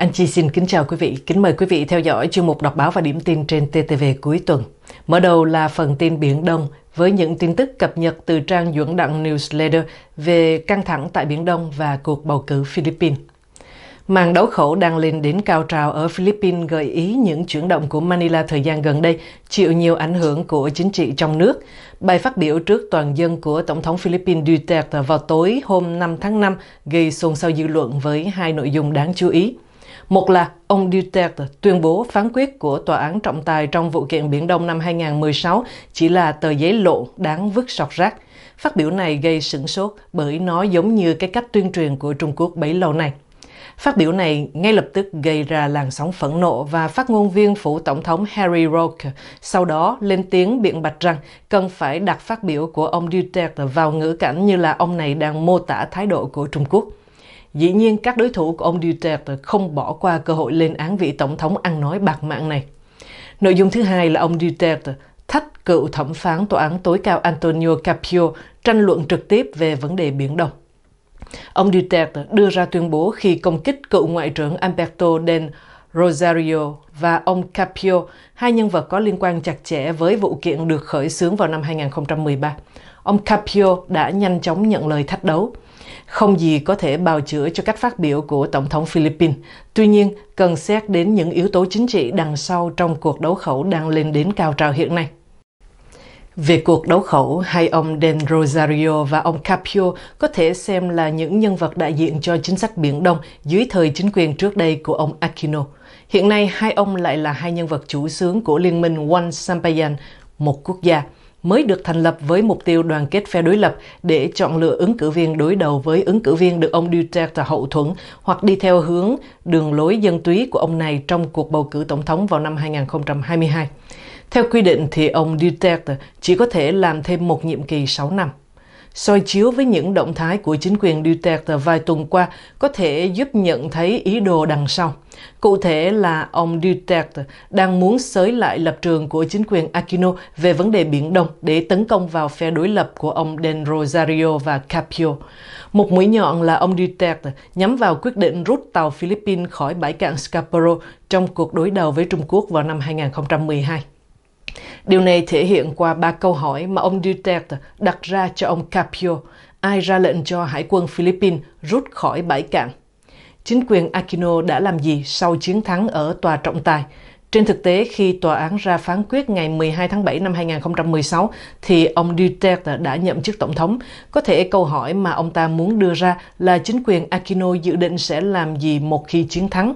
Anh Chi xin kính chào quý vị, kính mời quý vị theo dõi chương mục đọc báo và điểm tin trên TTV cuối tuần. Mở đầu là phần tin Biển Đông với những tin tức cập nhật từ trang Dưỡng Đặng Newsletter về căng thẳng tại Biển Đông và cuộc bầu cử Philippines. Màn đấu khẩu đang lên đến cao trào ở Philippines gợi ý những chuyển động của Manila thời gian gần đây chịu nhiều ảnh hưởng của chính trị trong nước. Bài phát biểu trước toàn dân của Tổng thống Philippines Duterte vào tối hôm 5 tháng 5 gây xôn xao dư luận với hai nội dung đáng chú ý – một là ông Duterte tuyên bố phán quyết của tòa án trọng tài trong vụ kiện Biển Đông năm 2016 chỉ là tờ giấy lộ đáng vứt sọt rác. Phát biểu này gây sửng sốt bởi nó giống như cái cách tuyên truyền của Trung Quốc bấy lâu nay. Phát biểu này ngay lập tức gây ra làn sóng phẫn nộ và phát ngôn viên phủ tổng thống Harry Roque sau đó lên tiếng biện bạch rằng cần phải đặt phát biểu của ông Duterte vào ngữ cảnh như là ông này đang mô tả thái độ của Trung Quốc. Dĩ nhiên các đối thủ của ông Duterte không bỏ qua cơ hội lên án vị tổng thống ăn nói bạc mạng này. Nội dung thứ hai là ông Duterte thách cựu thẩm phán tòa án tối cao Antonio Capio tranh luận trực tiếp về vấn đề Biển Đông. Ông Duterte đưa ra tuyên bố khi công kích cựu Ngoại trưởng Alberto Del Rosario và ông Capio, hai nhân vật có liên quan chặt chẽ với vụ kiện được khởi xướng vào năm 2013. Ông Capio đã nhanh chóng nhận lời thách đấu. Không gì có thể bào chữa cho cách phát biểu của Tổng thống Philippines. Tuy nhiên, cần xét đến những yếu tố chính trị đằng sau trong cuộc đấu khẩu đang lên đến cao trào hiện nay. Về cuộc đấu khẩu, hai ông Den Rosario và ông Capio có thể xem là những nhân vật đại diện cho chính sách Biển Đông dưới thời chính quyền trước đây của ông Aquino – Hiện nay, hai ông lại là hai nhân vật chủ sướng của Liên minh One Sampayan, một quốc gia, mới được thành lập với mục tiêu đoàn kết phe đối lập để chọn lựa ứng cử viên đối đầu với ứng cử viên được ông Duterte hậu thuẫn hoặc đi theo hướng đường lối dân túy của ông này trong cuộc bầu cử tổng thống vào năm 2022. Theo quy định thì ông Duterte chỉ có thể làm thêm một nhiệm kỳ 6 năm soi chiếu với những động thái của chính quyền Duterte vài tuần qua có thể giúp nhận thấy ý đồ đằng sau. Cụ thể là ông Duterte đang muốn xới lại lập trường của chính quyền Aquino về vấn đề Biển Đông để tấn công vào phe đối lập của ông Del Rosario và Capio. Một mũi nhọn là ông Duterte nhắm vào quyết định rút tàu Philippines khỏi bãi cạn Scarborough trong cuộc đối đầu với Trung Quốc vào năm 2012. Điều này thể hiện qua ba câu hỏi mà ông Duterte đặt ra cho ông Capio, ai ra lệnh cho Hải quân Philippines rút khỏi bãi cạn. Chính quyền Aquino đã làm gì sau chiến thắng ở tòa trọng tài? Trên thực tế, khi tòa án ra phán quyết ngày 12 tháng 7 năm 2016, thì ông Duterte đã nhậm chức tổng thống. Có thể câu hỏi mà ông ta muốn đưa ra là chính quyền Aquino dự định sẽ làm gì một khi chiến thắng,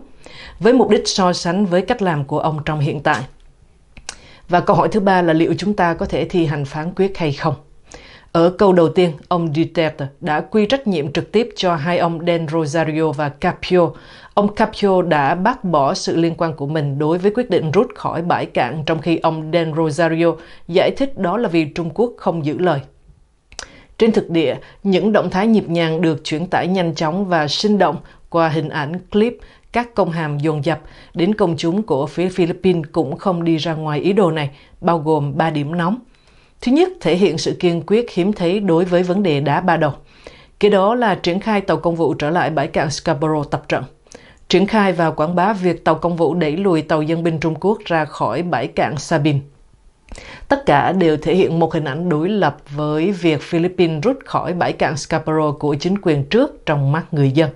với mục đích so sánh với cách làm của ông trong hiện tại. Và câu hỏi thứ ba là liệu chúng ta có thể thi hành phán quyết hay không? Ở câu đầu tiên, ông Duterte đã quy trách nhiệm trực tiếp cho hai ông Del Rosario và Capio. Ông Capio đã bác bỏ sự liên quan của mình đối với quyết định rút khỏi bãi cạn, trong khi ông Del Rosario giải thích đó là vì Trung Quốc không giữ lời. Trên thực địa, những động thái nhịp nhàng được chuyển tải nhanh chóng và sinh động qua hình ảnh clip các công hàm dồn dập đến công chúng của phía Philippines cũng không đi ra ngoài ý đồ này, bao gồm 3 điểm nóng. Thứ nhất, thể hiện sự kiên quyết hiếm thấy đối với vấn đề đá ba đầu. Kế đó là triển khai tàu công vụ trở lại bãi cạn Scarborough tập trận. Triển khai và quảng bá việc tàu công vụ đẩy lùi tàu dân binh Trung Quốc ra khỏi bãi cạn Sabine. Tất cả đều thể hiện một hình ảnh đối lập với việc Philippines rút khỏi bãi cạn Scarborough của chính quyền trước trong mắt người dân.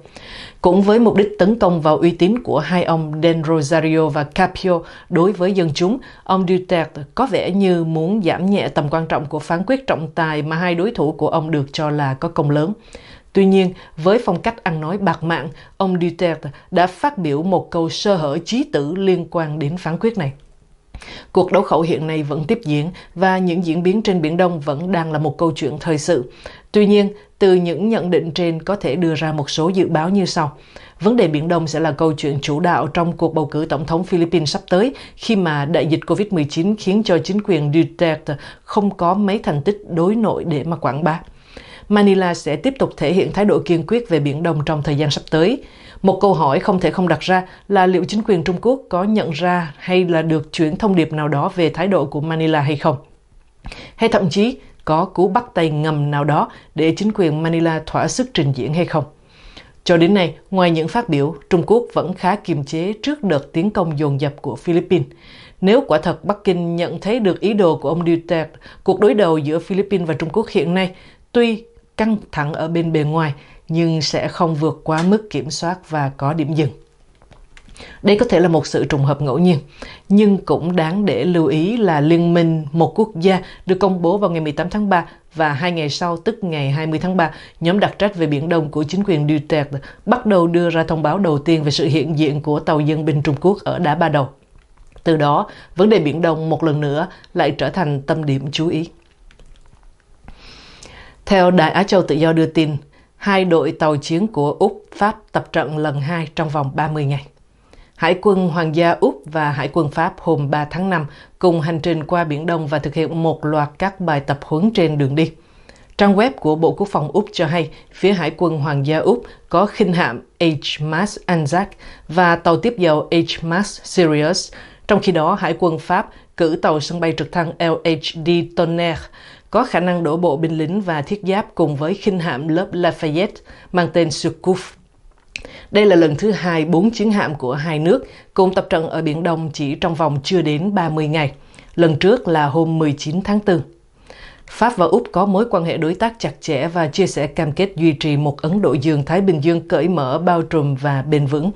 Cũng với mục đích tấn công vào uy tín của hai ông Den Rosario và Capio đối với dân chúng, ông Duterte có vẻ như muốn giảm nhẹ tầm quan trọng của phán quyết trọng tài mà hai đối thủ của ông được cho là có công lớn. Tuy nhiên, với phong cách ăn nói bạc mạng, ông Duterte đã phát biểu một câu sơ hở trí tử liên quan đến phán quyết này. Cuộc đấu khẩu hiện nay vẫn tiếp diễn và những diễn biến trên Biển Đông vẫn đang là một câu chuyện thời sự. Tuy nhiên, từ những nhận định trên có thể đưa ra một số dự báo như sau. Vấn đề Biển Đông sẽ là câu chuyện chủ đạo trong cuộc bầu cử tổng thống Philippines sắp tới khi mà đại dịch COVID-19 khiến cho chính quyền Duterte không có mấy thành tích đối nội để mà quảng bá. Manila sẽ tiếp tục thể hiện thái độ kiên quyết về Biển Đông trong thời gian sắp tới. Một câu hỏi không thể không đặt ra là liệu chính quyền Trung Quốc có nhận ra hay là được chuyển thông điệp nào đó về thái độ của Manila hay không? Hay thậm chí có cú bắt tay ngầm nào đó để chính quyền Manila thỏa sức trình diễn hay không? Cho đến nay, ngoài những phát biểu, Trung Quốc vẫn khá kiềm chế trước đợt tiến công dồn dập của Philippines. Nếu quả thật Bắc Kinh nhận thấy được ý đồ của ông Duterte, cuộc đối đầu giữa Philippines và Trung Quốc hiện nay tuy căng thẳng ở bên bề ngoài nhưng sẽ không vượt quá mức kiểm soát và có điểm dừng. Đây có thể là một sự trùng hợp ngẫu nhiên, nhưng cũng đáng để lưu ý là Liên minh một quốc gia được công bố vào ngày 18 tháng 3 và hai ngày sau, tức ngày 20 tháng 3, nhóm đặc trách về Biển Đông của chính quyền Duterte bắt đầu đưa ra thông báo đầu tiên về sự hiện diện của tàu dân binh Trung Quốc ở Đá Ba Đầu. Từ đó, vấn đề Biển Đông một lần nữa lại trở thành tâm điểm chú ý. Theo Đài Á Châu Tự Do đưa tin, hai đội tàu chiến của Úc, Pháp tập trận lần hai trong vòng 30 ngày. Hải quân Hoàng gia Úc và Hải quân Pháp hôm 3 tháng 5 cùng hành trình qua Biển Đông và thực hiện một loạt các bài tập huấn trên đường đi. Trang web của Bộ Quốc phòng Úc cho hay phía Hải quân Hoàng gia Úc có khinh hạm HMAS Anzac và tàu tiếp dầu HMAS Sirius. Trong khi đó, Hải quân Pháp cử tàu sân bay trực thăng LHD Tonnerre có khả năng đổ bộ binh lính và thiết giáp cùng với khinh hạm lớp Lafayette mang tên Sukuf. Đây là lần thứ hai bốn chiến hạm của hai nước cùng tập trận ở Biển Đông chỉ trong vòng chưa đến 30 ngày. Lần trước là hôm 19 tháng 4. Pháp và Úc có mối quan hệ đối tác chặt chẽ và chia sẻ cam kết duy trì một Ấn Độ Dương-Thái Bình Dương cởi mở, bao trùm và bền vững.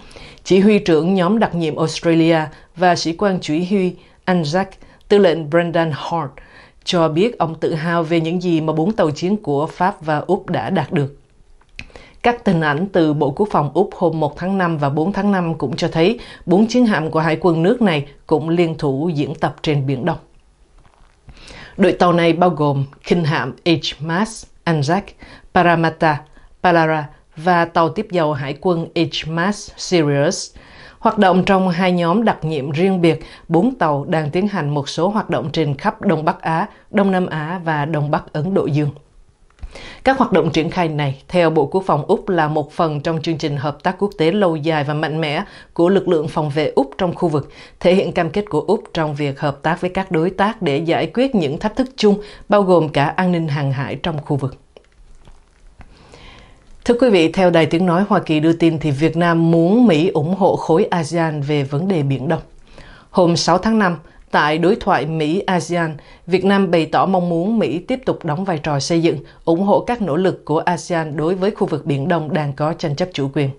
Chỉ huy trưởng nhóm đặc nhiệm Australia và sĩ quan chỉ huy Anzac, tư lệnh Brendan Hart – cho biết ông tự hào về những gì mà bốn tàu chiến của Pháp và Úc đã đạt được. Các hình ảnh từ Bộ Quốc phòng Úc hôm 1 tháng 5 và 4 tháng 5 cũng cho thấy bốn chiến hạm của hải quân nước này cũng liên thủ diễn tập trên Biển Đông. Đội tàu này bao gồm khinh hạm HMAS Anzac, Paramata, Palara và tàu tiếp dầu hải quân HMAS Sirius, Hoạt động trong hai nhóm đặc nhiệm riêng biệt, bốn tàu đang tiến hành một số hoạt động trên khắp Đông Bắc Á, Đông Nam Á và Đông Bắc Ấn Độ Dương. Các hoạt động triển khai này, theo Bộ Quốc phòng Úc, là một phần trong chương trình hợp tác quốc tế lâu dài và mạnh mẽ của lực lượng phòng vệ Úc trong khu vực, thể hiện cam kết của Úc trong việc hợp tác với các đối tác để giải quyết những thách thức chung, bao gồm cả an ninh hàng hải trong khu vực. Thưa quý vị, theo Đài Tiếng Nói Hoa Kỳ đưa tin thì Việt Nam muốn Mỹ ủng hộ khối ASEAN về vấn đề Biển Đông. Hôm 6 tháng 5, tại đối thoại Mỹ-ASEAN, Việt Nam bày tỏ mong muốn Mỹ tiếp tục đóng vai trò xây dựng, ủng hộ các nỗ lực của ASEAN đối với khu vực Biển Đông đang có tranh chấp chủ quyền.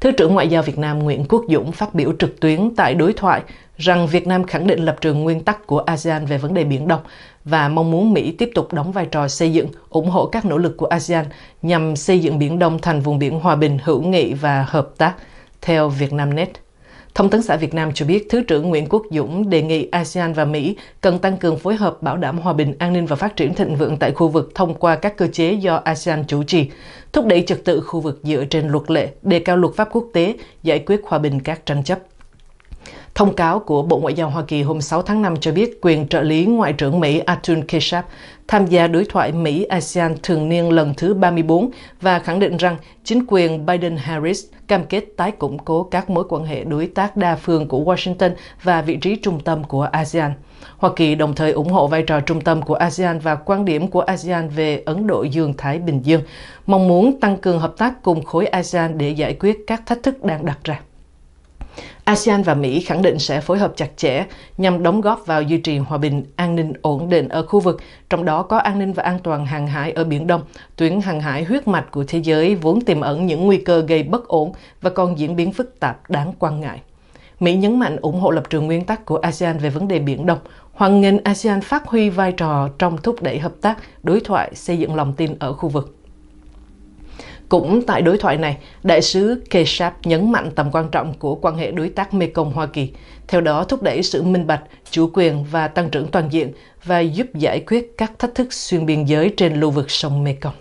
Thứ trưởng Ngoại giao Việt Nam Nguyễn Quốc Dũng phát biểu trực tuyến tại đối thoại rằng Việt Nam khẳng định lập trường nguyên tắc của ASEAN về vấn đề Biển Đông và mong muốn Mỹ tiếp tục đóng vai trò xây dựng, ủng hộ các nỗ lực của ASEAN nhằm xây dựng Biển Đông thành vùng biển hòa bình, hữu nghị và hợp tác, theo Vietnamnet. Thông tấn xã Việt Nam cho biết, Thứ trưởng Nguyễn Quốc Dũng đề nghị ASEAN và Mỹ cần tăng cường phối hợp bảo đảm hòa bình, an ninh và phát triển thịnh vượng tại khu vực thông qua các cơ chế do ASEAN chủ trì, thúc đẩy trật tự khu vực dựa trên luật lệ, đề cao luật pháp quốc tế, giải quyết hòa bình các tranh chấp. Thông cáo của Bộ Ngoại giao Hoa Kỳ hôm 6 tháng 5 cho biết quyền trợ lý Ngoại trưởng Mỹ Atun Keshap tham gia đối thoại Mỹ-ASEAN thường niên lần thứ 34 và khẳng định rằng chính quyền Biden-Harris cam kết tái củng cố các mối quan hệ đối tác đa phương của Washington và vị trí trung tâm của ASEAN. Hoa Kỳ đồng thời ủng hộ vai trò trung tâm của ASEAN và quan điểm của ASEAN về Ấn Độ Dương-Thái Bình Dương, mong muốn tăng cường hợp tác cùng khối ASEAN để giải quyết các thách thức đang đặt ra. ASEAN và Mỹ khẳng định sẽ phối hợp chặt chẽ nhằm đóng góp vào duy trì hòa bình, an ninh ổn định ở khu vực, trong đó có an ninh và an toàn hàng hải ở Biển Đông, tuyến hàng hải huyết mạch của thế giới vốn tiềm ẩn những nguy cơ gây bất ổn và còn diễn biến phức tạp đáng quan ngại. Mỹ nhấn mạnh ủng hộ lập trường nguyên tắc của ASEAN về vấn đề Biển Đông, hoan nghênh ASEAN phát huy vai trò trong thúc đẩy hợp tác, đối thoại, xây dựng lòng tin ở khu vực. Cũng tại đối thoại này, đại sứ Keshap nhấn mạnh tầm quan trọng của quan hệ đối tác Mekong-Hoa Kỳ, theo đó thúc đẩy sự minh bạch, chủ quyền và tăng trưởng toàn diện và giúp giải quyết các thách thức xuyên biên giới trên lưu vực sông Mekong.